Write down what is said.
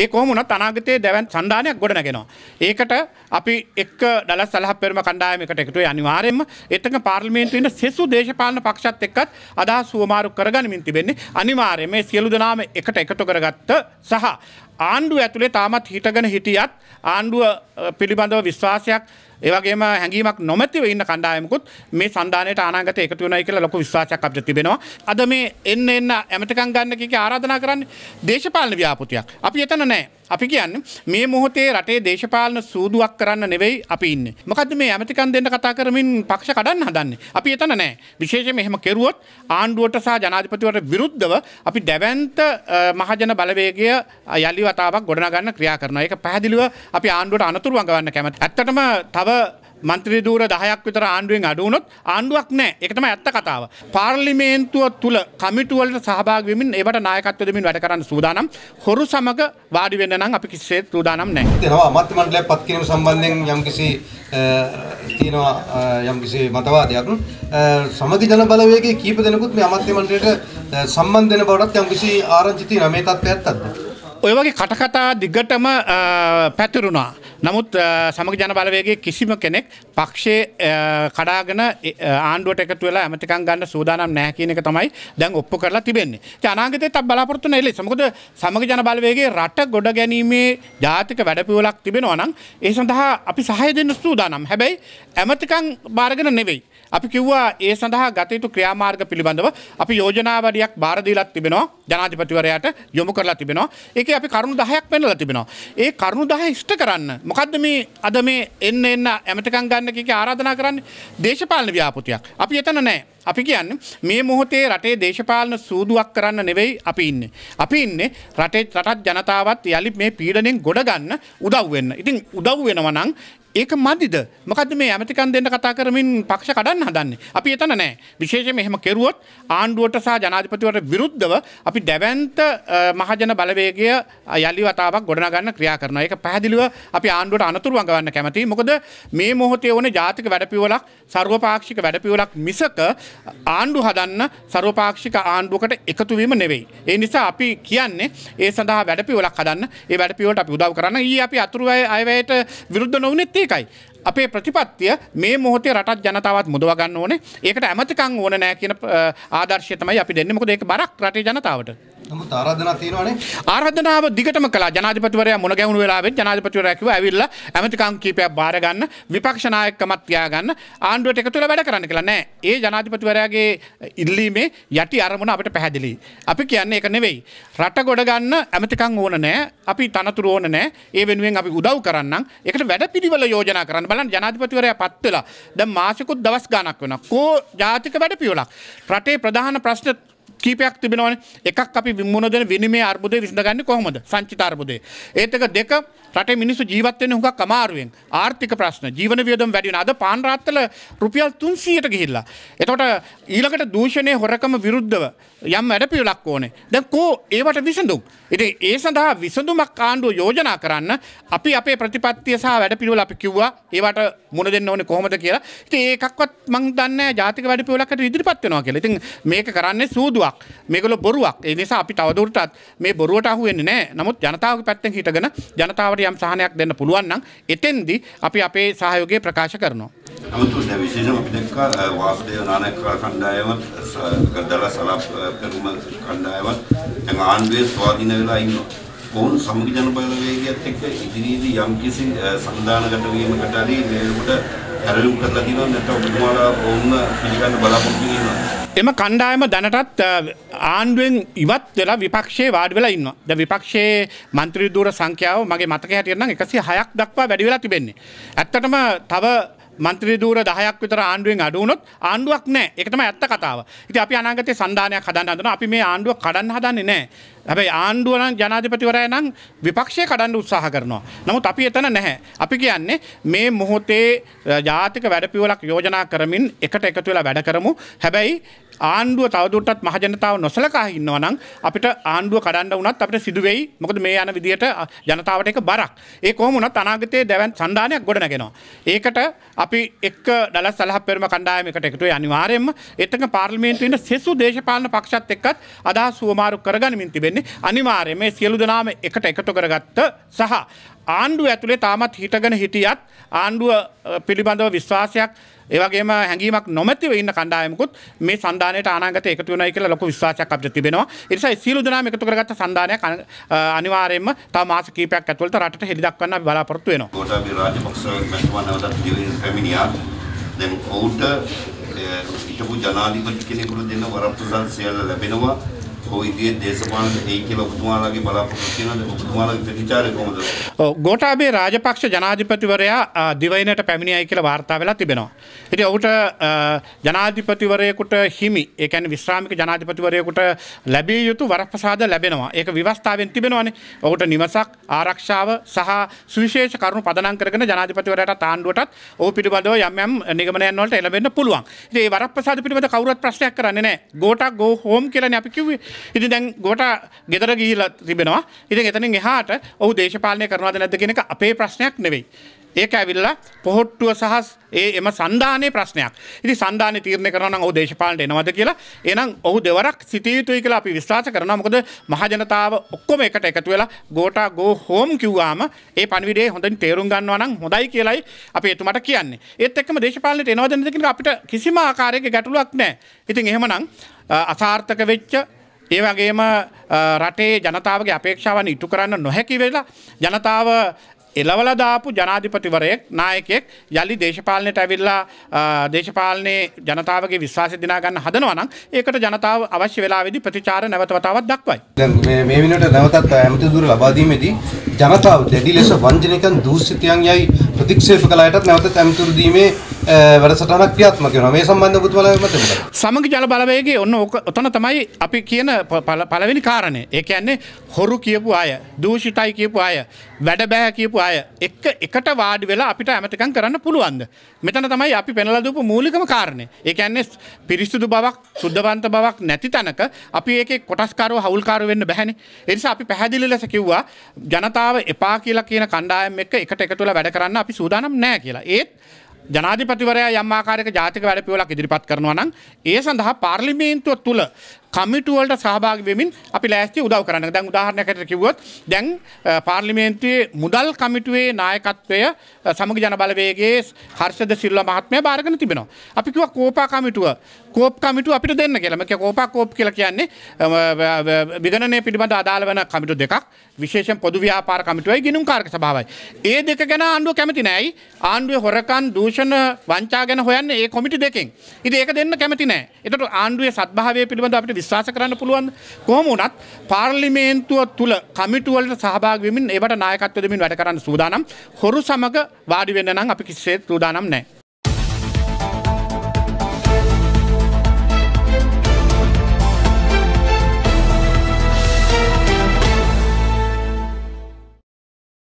ඒ කොහොමුණත් අනාගතයේ දැවන් සන්ධානයක් ගොඩනගෙනවා. ඒකට අපි එක් ඩල සලහ පෙරම කණ්ඩායමකට එකතුවේ අනිවාර්යෙන්ම එතක පාර්ලිමේන්තුවන සෙසු දේශපාලන පක්ෂත් එක්කත් අදහස් සුවමාරු කරගනිමින් තිබෙන්නේ අනිවාර්යයෙන් මේ සියලු දෙනාම එකට එකතු කරගත්ත සහ ආණ්ඩුව ඇතුළේ තාමත් හිටගෙන හිටියත් ආණ්ඩුව පිළිබඳව විශ්වාසයක් ඒවගේම හැඟීමක් නොමැතිව ඉන්න කණ්ඩායමකුත් මේ සන්ධානයට අනාගත එකතු වෙනයි කියලා ලොකු විශ්වාසයක් අපිට තිබෙනවා. අද මේ එන්න එන්න ඇමතිකම් ගන්න කීක ආරාධනා කරන්නේ දේශපාලන ව්‍යාපෘතියක්. අපි එතන නැහැ. අපි කියන්න මේ මොහොතේ රටේ දේශපාලන සූදුවක් කරන්න නෙවෙයි අපි ඉන්න මොකද මේ ඇමතිකන් දෙන්න කතා කරමින් පක්ෂ කඩන්න හදන්න අපි එතන නෑ විශේෂ මෙහෙම කෙරුවොත් ආණ්ඩුවට සහ ජනාධිපතිවට විරුද්ධව අපි දැවන්ත මහජන බලවේගය යළි වතාවක් ගොඩනගන්න ක්‍රියා කරන එක පැහදිලිව අපි ආණ්ඩුවට අනතුරුවගවන්න කැමට ඇත්තටම තව මන්ත්‍රී දූර දහයක් විතර ආණ්ඩුවෙන් අඩුවනොත් ආණ්ඩුවක් නෑ එකතම ඇත්ත කතාව. පාර්ලිමේන්තුව තුළ කමිටුවලට සහභාගවිමින් ඒට නායකත්ව දෙමින් වැඩ කරන්න සූදානම් හොරු සමග වාඩි වෙන්න නම් අපි කිසිසේ සූදානම් නෑ. තියෙනවා අමාත්‍යමණ්ඩලය පත් කිරීම සම්බන්ධයෙන් යම්කිසි තියෙනවා යම්කිසි මතවාදයක්. සමගි ජන බලවේගයේ කීප දෙනෙකුත් මේ අමාත්‍යමණ්ඩලයට සම්බන්ධ වෙන බවටත් යම්කිසි ආරංචි තියෙනවා. මේ තත්ත්වය ඇත්තද? ඔය වගේ කටකතා දිගටම පැතිරුණා. නමුත් සමග ජන බලවේගේ කිසිම කෙනෙක් පක්ෂයේ කඩාගෙන ආණ්ඩුවට එකතු වෙලා ඇමතිකම් ගන්න සූදානම් නැහැ කියන එක තමයි දැන් ඔප්පු කරලා තිබෙන්නේ. ඉතින් අනාගතේත් අපි බලාපොරොත්තු වෙන එලෙස. මොකද සමග ජන බලවේගයේ රට ගොඩ ගැනීමේ ජාතික වැඩපිළිවෙලක් තිබෙනවා නම් ඒ සඳහා අපි සහාය දෙන්න සූදානම්. හැබැයි ඇමතිකම් බාරගෙන නෙවෙයි. අපි කිව්වා ඒ සඳහා ගතයුතු ක්‍රියාමාර්ග පිළිබඳව අපි යෝජනාවඩියක් භාරදීලත් තිබෙනවා ජනාධිපතිවරයට යොමු කරලා තිබෙනවා ඒක අපි කරුණු දහයක් වෙනලා තිබෙනවා. ඒ කරුණු දහ ඉෂ්ට කරන්න මොකක්ද මේ අද මේ එන්න එන්න ඇමතිකං ගන්න එක ආරාධනා කරන්න දේශපාලන ව්‍යාපෘතියක් අපි එතන නෑ අපි කියන්න මේ මොහොතේ රටේ දේශපාලන සූදුවක් කරන්න නෙවෙයි අපි ඉන්න. අපි ඉන්න රටේ රටත් ජනතාවත් යළි මේ පීඩනෙන් ගොඩගන්න උදව් වෙන්න. ඉතින් උදව් වෙනවනං ඒක මදිද මොකද මේ ඇමතිකන් දෙන්න කතා කරමින් පක්ෂ කඩන්න හදන්නේ. අපි එතන නෑ විශේෂ මෙහෙම කෙරුවොත් ආණ්ඩුවට සහ ජනාධිපතිවට විරුද්ධව අපි දැවන්ත මහජන බලවේගය යළි වතාවක් ගොඩනගන්න ක්‍රියා කරන එක පැහදිලිව අපි ආණ්ඩුවට අනතුරු වඟවන්න කැමති මොකද මේ මොහොතේ ඕන ජාතික වැඩපිවලක් සර්වපාක්ෂික වැඩපිවලක් මිසක ආණ්ඩු හදන්න සර්වපාක්ෂික ආණ්ඩුවකට එකතුවීම නෙවෙයි. ඒ නිසා අපි කියන්නේ ඒ සඳහා වැඩපිවලක් හදන්න ඒ වැඩපිවට අපි උදව් කරන්න ඒ අපි අතුරුවය අයවයට විරුද්ධ නොවනෙත්තේ ඒකයි. අපේ ප්‍රතිපත්තිය මේ මොහොතේ රටත් ජනතාවත් මුදව ගන්න ඕනේ. ඒකට ඇමතිකම් ඕන නෑ කියන ආදර්ශය තමයි අපි දෙන්නේ. මොකද ඒක බරක් රටේ ජනතාවට. නමුත් ආරාධනා තියෙනවානේ. ආරාධනාව දිගටම කළා. ජනාධිපතිවරයා මුණ ගැහුණු වෙලාවෙත් ජනාධිපතිවරයා කිව්වා ඇවිල්ලා ඇමතිකම් කීපයක් බාර ගන්න, විපක්ෂ නායකකමක් තියාගන්න, ආණ්ඩුවට එකතු වෙලා වැඩ කරන්න කියලා. නෑ. ඒ ජනාධිපතිවරයාගේ ඉල්ලීමේ යටි අරමුණ අපිට පැහැදිලියි. අපි කියන්නේ ඒක නෙවෙයි. රට ගොඩ ගන්න ඇමතිකම් ඕන නෑ. අපි තනතුරු ඕන නෑ. ඒ වෙනුවෙන් අපි උදව් කරන්නම්. ඒකට වැඩපිළිවෙල යෝජනා කරන්න. බලන්න ජනාධිපතිවරයා පත් වෙලා දැන් මාසිකුත් දවස් ගාණක් වෙනවා. කෝ ජාතික වැඩපිළිවෙලක්. රටේ ප්‍රධාන ප්‍රශ්න කීපයක් තිබෙනවන එකක් අපි විමුණදන විනිමේ අර්බුදය විසඳගන්න කොහොමද සංචිත අර්බුදය. ඒතක දෙක රට මිනිස්සු ජීවත්වෙන හුඟක් අමාරුවෙන් ආර්ථික ප්‍රශ්න ජීවන වියදම් වැඩින අද පාන්රාත්තල රුපියල් තුන්සියට ගිහිල්ලා. එතොට ඊළකට දූෂණය හොරකම විරුද්ධව යම් වැඩපියලක් ඕනේ දැකෝ ඒවට විසඳුම්. එති ඒ සඳහා විසඳුමක් ආණ්ඩුව යෝජනා කරන්න අපි අපේ ප්‍රතිපත්තිය සහ වැඩ පිළිවෙල අපි කිව්වා ඒවට මුණ දෙන්න ඕනේ කොහොමද කියලා. ඉතින් ඒකක්වත් මං දන්නේ නැහැ ජාතික වැඩ පිළිවෙලකට ඉදිරිපත් වෙනවා කියලා. ඉතින් මේක කරන්නේ සූදුවක්. බොරුවක් මේකල බොරුවක් එනිසා අපි තවදුරටත් මේ බොරුවට අහුවෙන්නේ නෑ නමුත් ජනතාව පැත්තෙන් හිටගෙන ජනතාවට යම් සහනයක් දෙන්න පුළුවන් නම් එතෙන්දී අපි අපේ සහයෝගය ප්‍රකාශ කරනවා. නමුත් උදේ විශේෂම අපි දැක්කා වාසුදේව නායක කණ්ඩායම ගදලා සලාප් කරුම කණ්ඩායම දැන් ආණ්ඩුවේ ස්වාධීන වෙලා ඉන්නවා. ඔවුන් සමග ජන බලවේගයත් එක්ක ඉදිරියේදී යම්කිසි සංදානගත වීමකට හරි මේකට හැරලුම් කරලා දිනන නැත්නම් ඔබතුමාලා ඔවුන් පිළිගන්න බලාපොරොත්තු වෙනවා. එම කණ්ඩායම දැනටත් ආණ්ඩුවෙන් ඉවත් වෙලා විපක්ෂයේ වාඩ වෙලා ඉන්නවා. ද විපක්ෂයේ මන්ත්‍රී දූර සංඛ්‍යාව මගේ මතක හැටියට නම් 106ක් දක්වා වැඩි වෙලා තිබෙන්නේ. ඇත්තටම තව මන්ත්‍රී දූර 10ක් විතර ආණ්ඩුවෙන් අඩු වුණොත් ආණ්ඩුවක් නැහැ. ඒක තමයි ඇත්ත කතාව. ඉතින් අපි අනාගතයේ සම්දානයක් හදන්න හදනවා. අපි මේ ආණ්ඩුව කඩන්න හදන්නේ නැහැ. හැබැයි ආණ්ඩුව නම් ජනාධිපතිවරයා නම් විපක්ෂය කඩන්න උත්සාහ කරනවා. නමුත් අපි එතන නැහැ. අපි කියන්නේ මේ මොහොතේ ජාතික වැඩපිළිවෙලක් යෝජනා කරමින් එකට එකතු වෙලා වැඩ කරමු. හැබැයි ආණ්ඩුව තවදුරටත් මහජනතාව නොසලකා ඉන්නවා නම් අපිට ආණ්ඩුව කඩන්න වුණත් අපිට සිදු වෙයි. මොකද මේ යන විදියට ජනතාවට එක බරක්. ඒ කොහොම වුණත් අනාගතයේ දැවැන් සම්දානයක් ගොඩනගෙනවා. ඒකට අපි එක්ක ඩලස් සලහප්පෙරම කණ්ඩායමකට එකතු වෙයි අනිවාර්යයෙන්ම. ඒත් එක පාර්ලිමේන්තුවේ ඉන්න සෙසු දේශපාලන පක්ෂත් එක්කත් අදහස් හුවමාරු කරගනිමින් තිබෙනවා. වෙන්නේ අනිවාර්ය මේ සියලු දෙනාම එකට එකතු කරගත්ත සහ ආණ්ඩුව ඇතුළේ තාමත් හිටගෙන හිටියත් ආණ්ඩුව පිළිබඳව විශ්වාසයක් ඒවගේම හැඟීමක් නොමැතිව ඉන්න කණ්ඩායමකුත් මේ සන්ධානයට අනාගත එකතු වෙනයි කියලා ලොකු විශ්වාසයක් අපිට තිබෙනවා. ඒ නිසා සියලු දෙනාම එකතු කරගත්ත සන්ධානය අනිවාර්යයෙන්ම තව මාස කිහිපයක් ඇතුළත රටට හෙළි දක්වන්න අපි බලාපොරොත්තු වෙනවා. ගෝඨාභය රාජපක්ෂ මැතිතුමා නැවතත් දිවියෙන් පැමිණියා. දැන් ඔහුට හිටපු ජනාධිපති කෙනෙකුට දෙන වරප්‍රසාද සියල්ල ලැබෙනවා. ඔය ඉදිරියේ දේශපාලන එයි කියලා ඔබතුමාලාගේ බලාපොරොත්තු තියෙනවද? ඔබතුමාලාගේ ප්‍රතිචාරය කොහොමද? ඔව් ගෝඨාභය රාජපක්ෂ ජනාධිපතිවරයා දිවයිනට පැමිණියයි කියලා වාර්තා වෙලා තිබෙනවා. ඉතින් ඔහුට ජනාධිපතිවරයෙකුට හිමි, ඒ කියන්නේ විශ්‍රාමික ජනාධිපතිවරයෙකුට ලැබිය යුතු වරප්‍රසාද ලැබෙනවා. ඒක විවස්ථාවෙන් තිබෙනවානේ. ඔහුට නිවසක්, ආරක්ෂාව සහ සුවිශේෂ කරුණු පදනම් කරගෙන ජනාධිපතිවරයාට ආණ්ඩුවටත් ඔහු පිළිබඳව යම් යම් නිගමනයන් වලට එළඹෙන්න පුළුවන්. ඉතින් ඒ වරප්‍රසාද පිළිබඳ කවුරුත් ප්‍රශ්නයක් කරන්නේ නැහැ. ගෝඨා ගෝ හෝම් කියලා අපි කිව්වේ. ඉති දැන් ගොට ගෙදර ගිහිල තිබෙනවා ඉති එතනින් එහාට ඔහු දේශපාලනය කරනවාද නැද කෙනෙක අපේ ප්‍රශ්නයක් නෙවෙයි. ඒක ඇවිල්ලා පොහොට්ටුව සහස් ඒ එම සන්ධානය ප්‍රශ්නයක් ඉති සන්ධාන තීරණය කරන ඔහු දේශපාලට එනවද කියලා එනම් ඔහු දෙවරක් සිතයුතුයි කියලා අපි විශ්වාස කරන මොකද මහජනතාව ඔක්කොම එකට එකතු වෙලා ගෝටා ගෝ හෝම් කිව්වාම ඒ පනිවිඩේ හොඳින් තේරුම් ගන්නවනම් හොඳයි කියලයි අප එතුමට කියන්නේ ඒත් එක්ම දේශපාලට එනවදනදකින් අපිට කිසිම ආකාරයක ගැටලුවක් නෑ ඉතින් එහෙමනම් අසාර්ථක වෙච්ච ඒ වගේම රටේ ජනතාවගේ අපේක්ෂාවන් ඉටු කරන්න නොහැකි වෙලා ජනතාව එලවල දාපු ජනාධිපතිවරයෙක් නායකෙක් යළි දේශපාලනයට ඇවිල්ලා දේශපාලනයේ ජනතාවගේ විශ්වාසය දිනා ගන්න හදනවා නම් ඒකට ජනතාව අවශ්‍ය වෙලාවේදී ප්‍රතිචාර නැවත වතාවක් දක්වයි. දැන් මේ මේ වෙනකොට නැවතත් ඇමතිවරු ලබා දීමේදී ජනතාව දැඩි ලෙස වංජනිකන් දූෂිතයන් යයි ප්‍රතික්ෂේප කළායටත් නැවතත් ඇමතිවරු දීමේ Eh, වැඩසටහනක් ක්‍රියාත්මක වෙනවා. මේ සම්බන්ධව ඔබතුමාලා මතක තියාගන්න. සමග ජල බලවේගයේ ඔන්න ඔතන තමයි අපි කියන පළවෙනි කාරණේ. ඒ කියන්නේ හොරු කියපු අය, දූෂිතයි කියපු අය, වැඩ බෑ කියපු අය එක්ක එකට වාඩි වෙලා අපිට ඇමතිකම් කරන්න පුළුවන්ද? මෙතන තමයි අපි පෙන්ලා දීපු මූලිකම කාරණේ. ඒ කියන්නේ පිරිසුදු බවක්, සුද්ධවන්ත බවක් නැති තැනක අපි ඒකේ කොටස්කාරව හවුල්කාරව වෙන්න බෑනේ. ඒ නිසා අපි පැහැදිලි ලෙස කිව්වා ජනතාව එපා කියලා කියන කණ්ඩායම් එක්ක එකට එකතු වෙලා වැඩ කරන්න අපි සූදානම් නැහැ කියලා. ඒත් ජනාධිපතිවරයා යම් ආකාරයක ජාතික වැඩ පිළිවෙලක් ඉදිරිපත් කරනවා නම් ඒ සඳහා පාර්ලිමේන්තුව තුළ කමිටුවලට සහභාග වෙමින් අපි ලෑස්ති උදව් කරන්න දැන් උදාහරණයකට කිව්වොත් දැන් පාර්ලිමේන්තුවේ මුදල් කමිටුවේ නායකත්වය සමග ජනබලවේගේ හර්ෂද සිල්ල මහත්මය බාරගෙන තිබෙනවා. අපි කිව්වා කෝපා කමිටුව කෝප් කමිටුව අපිට දෙන්න කියලා. මේක කෝපා කෝප් කියලා කියන්නේ විගණනය පිළිබඳ අදාළ වෙන කමිටු දෙකක්. විශේෂයෙන් පොදු ව්‍යාපාර කමිටුවයි ගිණුම් කාරක සභාවයි. ඒ දෙක ගැන ආණ්ඩුව කැමති නෑයි. ආණ්ඩුවේ හොරකන් දූෂණ වංචා ගැන හොයන්නේ ඒ කොමිටි දෙකෙන්. ඉතින් ඒක දෙන්න කැමති නෑ. ඒතකොට ආණ්ඩුවේ සත්භාවය පිළිබඳ අපිට විශ්වාස කරන්න පුළුවන් කොහොම වුණත් පාර්ලිමේන්තුව තුළ කමිටුවලට සහභාග වෙමින් ඒවට නායකත්ව දෙමින් වැඩ කරන්න සූදානම් හොරු සමග වාඩි වෙන්න නම් අපි කිසිසේත් සූදානම් නැහැ